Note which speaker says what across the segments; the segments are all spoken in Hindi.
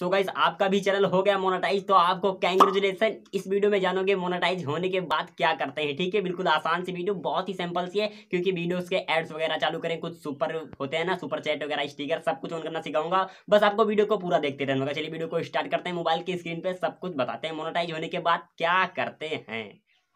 Speaker 1: सो so गाइज आपका भी चैनल हो गया मोनेटाइज तो आपको कैंग्रेचुलेसन इस वीडियो में जानोगे मोनेटाइज होने के बाद क्या करते हैं ठीक है बिल्कुल आसान सी वीडियो बहुत ही सिंपल सी है क्योंकि वीडियोस के एड्स वगैरह चालू करें कुछ सुपर होते हैं ना सुपर चैट वगैरह स्टिकर सब कुछ ऑन करना सिखाऊंगा बस आपको वीडियो को पूरा देखते रहना चलिए वीडियो को स्टार्ट करते हैं मोबाइल की स्क्रीन पर सब कुछ बताते हैं मोनाटाइज होने के बाद क्या करते हैं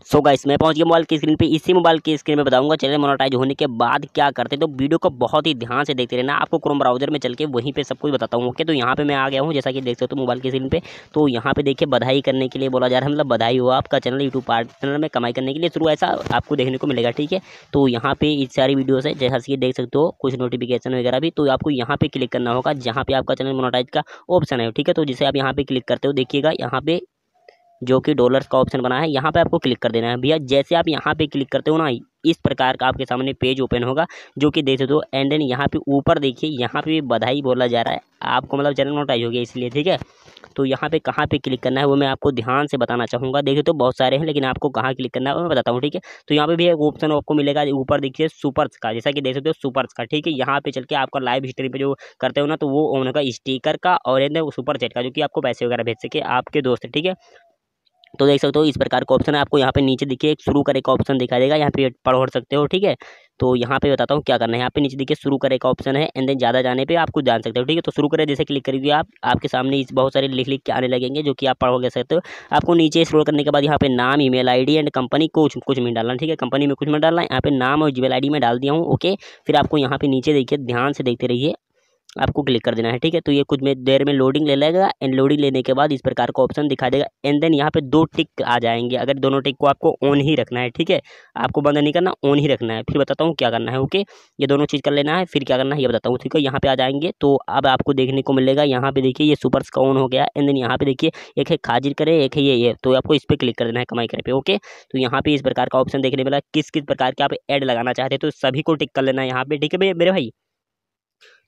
Speaker 1: सो गाइस मैं पहुंच गया मोबाइल की स्क्रीन पे इसी मोबाइल की स्क्रीन पे बताऊंगा चैनल मोनोटाइज होने के बाद क्या करते हैं तो वीडियो को बहुत ही ध्यान से देखते रहना आपको क्रोम ब्राउजर में चल के वहीं पे सब कुछ बताता हूँ ओके तो यहाँ पे मैं आ गया हूँ जैसा कि देख सकते हो तो मोबाइल की स्क्रीन पे तो यहाँ पे देखिए बधाई करने के लिए बोला जा रहा है मतलब बधाई हुआ आपका चैनल यूट्यूब पार्टनर में कमाई करने के लिए शुरू ऐसा आपको देखने को मिलेगा ठीक है तो यहाँ पे इस सारी वीडियो है जैसा कि देख सकते हो कुछ नोटिफिकेशन वगैरह भी तो आपको यहाँ पे क्लिक करना होगा जहाँ पे आपका चैनल मोनोटाइज का ऑप्शन है ठीक है तो जिसे आप यहाँ पे क्लिक करते हो देखिएगा यहाँ पे जो कि डॉलर्स का ऑप्शन बना है यहाँ पे आपको क्लिक कर देना है भैया जैसे आप यहाँ पे क्लिक करते हो ना इस प्रकार का आपके सामने पेज ओपन होगा जो कि देख सकते हो एंड देन यहाँ पे ऊपर देखिए यहाँ पे बधाई बोला जा रहा है आपको मतलब चैनल नोटाइज हो गया इसलिए ठीक है तो यहाँ पे कहाँ पे क्लिक करना है वो मैं आपको ध्यान से बताना चाहूँगा देखिए तो बहुत सारे हैं लेकिन आपको कहाँ क्लिक करना है मैं बताता हूँ ठीक है तो यहाँ पे भी एक ऑप्शन आपको मिलेगा ऊपर देखिए सुपर्स का जैसा कि देख सकते हो सुपर्स का ठीक है यहाँ पे चल के आपका लाइव हिस्ट्री पे जो करते हो ना तो वो उनका स्टीकर का और सुपर चेट का जो कि आपको पैसे वगैरह भेज सके आपके दोस्त ठीक है तो देख सकते हो इस प्रकार का ऑप्शन है आपको यहाँ पे नीचे देखिए एक शुरू करे का ऑप्शन दिखाई देगा यहाँ पे पढ़ सकते हो ठीक है तो यहाँ पे बताता हूँ क्या करना है यहाँ पे नीचे देखिए शुरू करे का ऑप्शन है एंड देन ज़्यादा जाने पे आप कुछ जान सकते हो ठीक है तो शुरू करें जैसे क्लिक करिए आप आपके सामने इस बहुत सारे लिख लिख के आने लगेंगे जो कि आप पढ़ोगे सकते हो आपको नीचे स्क्रोल करने के बाद यहाँ पे नाम ई मेल एंड कंपनी को कुछ मिनट डालना ठीक है कंपनी में कुछ मिनट डालना है यहाँ पे नाम और जी मेल में डाल दिया हूँ ओके फिर आपको यहाँ पे नीचे देखिए ध्यान से देखते रहिए आपको क्लिक कर देना है ठीक है तो ये कुछ में देर में लोडिंग ले लेगा एंड लोडिंग लेने के बाद इस प्रकार का ऑप्शन दिखा देगा एंड देन यहाँ पे दो टिक आ जाएंगे अगर दोनों टिक को आपको ऑन ही रखना है ठीक है आपको बंद नहीं करना ऑन ही रखना है फिर बताता हूँ क्या करना है ओके ये दोनों चीज़ कर लेना है फिर क्या करना है ये बताता हूँ ठीक है यहाँ पर आ जाएंगे तो अब आपको देखने को मिलेगा यहाँ पे देखिए ये सुपर्स का ऑन हो गया एंड देन यहाँ पे देखिए एक है खाजिर करे एक है ये ये तो आपको इस पर क्लिक कर देना है कमाई करे पे ओके तो यहाँ पे इस प्रकार का ऑप्शन देखने मिला किस किस प्रकार के आप एड लगाना चाहते हैं तो सभी को टिक कर लेना है यहाँ पर ठीक है भैया मेरे भाई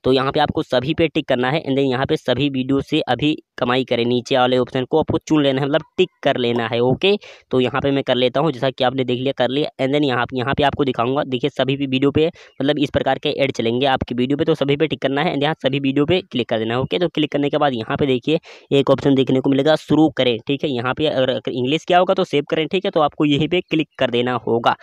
Speaker 1: तो यहाँ पे आपको सभी पे टिक करना है एंड देन यहाँ पे सभी वीडियो से अभी कमाई करें नीचे वाले ऑप्शन को आपको चुन लेना है मतलब टिक कर लेना है ओके तो यहाँ पे मैं कर लेता हूँ जैसा कि आपने देख लिया कर लिया एंड देन यहाँ यहाँ पे आपको दिखाऊंगा देखिए सभी भी वीडियो पे मतलब इस प्रकार के एड चलेंगे आपकी वीडियो पे तो सभी पे टिक करना है एंड यहाँ सभी वीडियो पे क्लिक कर देना है ओके तो क्लिक करने के बाद यहाँ पे देखिए एक ऑप्शन देखने को मिलेगा शुरू करें ठीक है यहाँ पे अगर इंग्लिश क्या होगा तो सेव करें ठीक है तो आपको यहीं पर क्लिक कर देना होगा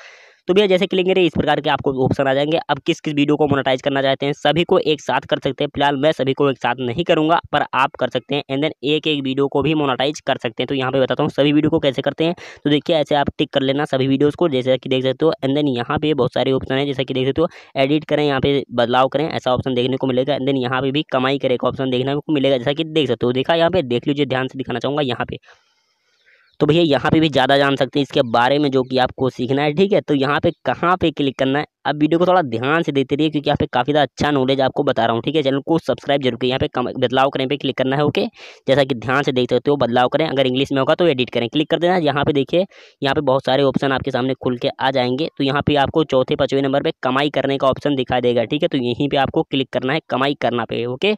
Speaker 1: तो भैया जैसे क्लिक करें इस प्रकार के आपको ऑप्शन आ जाएंगे अब किस किस वीडियो को मोनोटाइज करना चाहते हैं सभी को एक साथ कर सकते हैं फिलहाल मैं सभी को एक साथ नहीं करूँगा पर आप कर सकते हैं एंड देन एक एक वीडियो को भी मोनोटाइज कर सकते हैं तो यहाँ पर बताता हूँ सभी वीडियो को कैसे करते हैं तो देखिए ऐसे आप टिक कर लेना सभी वीडियोज़ को जैसे कि देख सकते हो एंड देन यहाँ पे बहुत सारे ऑप्शन है जैसा कि देख सकते हो एडिट करें यहाँ पे बदलाव करें ऐसा ऑप्शन देखने को मिलेगा एंड देन यहाँ पर भी कमाई करे का ऑप्शन देखने को मिलेगा जैसा कि देख सकते हो देखा यहाँ पे देख लीजिए ध्यान से दिखाना चाहूँगा यहाँ पे तो भैया यहाँ पे भी ज़्यादा जान सकते हैं इसके बारे में जो कि आपको सीखना है ठीक है तो यहाँ पे कहाँ पे क्लिक करना है अब वीडियो को थोड़ा ध्यान से देखते रहिए क्योंकि यहाँ पे काफ़ी ज़्यादा अच्छा नॉलेज आपको बता रहा हूँ ठीक है चैनल को सब्सक्राइब जरूर करें यहाँ पे कम बदलाव करें पे क्लिक करना है ओके जैसा कि ध्यान से देख सकते हो बदलाव करें अगर इंग्लिश में होगा तो एडिट करें क्लिक कर देना यहाँ पे देखिए यहाँ पे बहुत सारे ऑप्शन आपके सामने खुल के आ जाएंगे तो यहाँ पे आपको चौथे पाँचवें नंबर पर कमाई करने का ऑप्शन दिखाई देगा ठीक है तो यहीं पर आपको क्लिक करना है कमाई करना पे ओके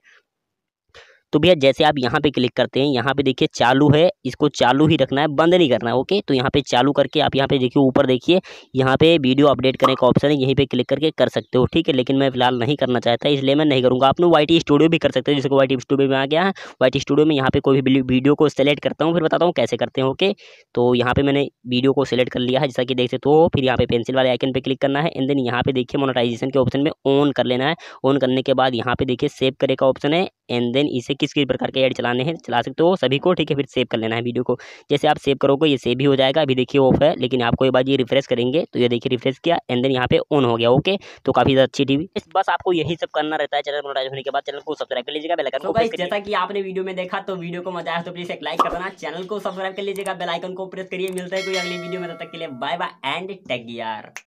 Speaker 1: तो भैया जैसे आप यहाँ पे क्लिक करते हैं यहाँ पे देखिए चालू है इसको चालू ही रखना है बंद नहीं करना है ओके तो यहाँ पे चालू करके आप यहाँ पे देखिए ऊपर देखिए यहाँ पे वीडियो अपडेट करने का ऑप्शन है यहीं पे क्लिक करके कर सकते हो ठीक है लेकिन मैं फिलहाल नहीं करना चाहता इसलिए मैं नहीं करूँगा आप लोग वाई स्टूडियो भी कर सकते हो जैसे वाई स्टूडियो में आ गया है वाई स्टूडियो में यहाँ पे कोई भी वीडियो को सेलेक्ट करता हूँ फिर बताता हूँ कैसे करते हैं ओके तो यहाँ पर मैंने वीडियो को सेलेक्ट कर लिया है जैसा कि देख सकते हो फिर यहाँ पे पेंसिल वाले आइकन पर क्लिक करना है एंड देन यहाँ पे देखिए मोनोटाइजेशन के ऑप्शन में ऑन कर लेना है ऑन करने के बाद यहाँ पे देखिए सेव करे का ऑप्शन है एंड देन इसे किस किस प्रकार के ऐड चलाने हैं चला सकते हो सभी को ठीक है फिर सेव कर लेना है वीडियो को जैसे आप सेव करोगे ये सेव भी हो जाएगा अभी देखिए ऑफ है लेकिन आपको एक बार ये रिफ्रेश करेंगे तो ये देखिए रिफ्रेश किया एंड देन यहाँ पे ऑन हो गया ओके तो काफी ज़्यादा अच्छी टीवी बस आपको यही सब करना रहता है चैनल मोटाइज होने के बाद चैनल को सब्सक्राइब कर लीजिएगा बेलाइकन जैसा कि आपने वीडियो में देखा तो वीडियो को मजा आया तो प्लीज एक लाइक करना चैनल को सब्सक्राइब कर लीजिएगा बेलाइकन को प्रेस करिए मिलता है कोई अगली वीडियो में तब तक के लिए बाय बाय एंड टेक यार